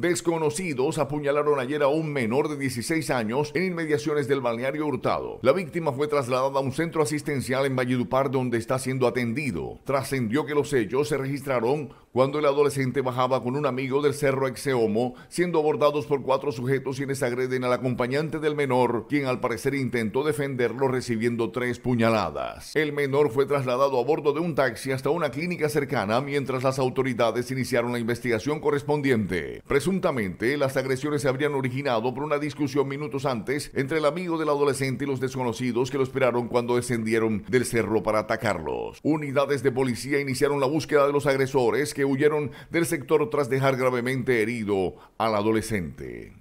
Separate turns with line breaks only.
Desconocidos apuñalaron ayer a un menor de 16 años en inmediaciones del balneario Hurtado. La víctima fue trasladada a un centro asistencial en Valledupar donde está siendo atendido. Trascendió que los hechos se registraron cuando el adolescente bajaba con un amigo del Cerro Exeomo, siendo abordados por cuatro sujetos quienes agreden al acompañante del menor, quien al parecer intentó defenderlo recibiendo tres puñaladas. El menor fue trasladado a bordo de un taxi hasta una clínica cercana mientras las autoridades iniciaron la investigación correspondiente. Presuntamente, las agresiones se habrían originado por una discusión minutos antes entre el amigo del adolescente y los desconocidos que lo esperaron cuando descendieron del cerro para atacarlos. Unidades de policía iniciaron la búsqueda de los agresores que huyeron del sector tras dejar gravemente herido al adolescente.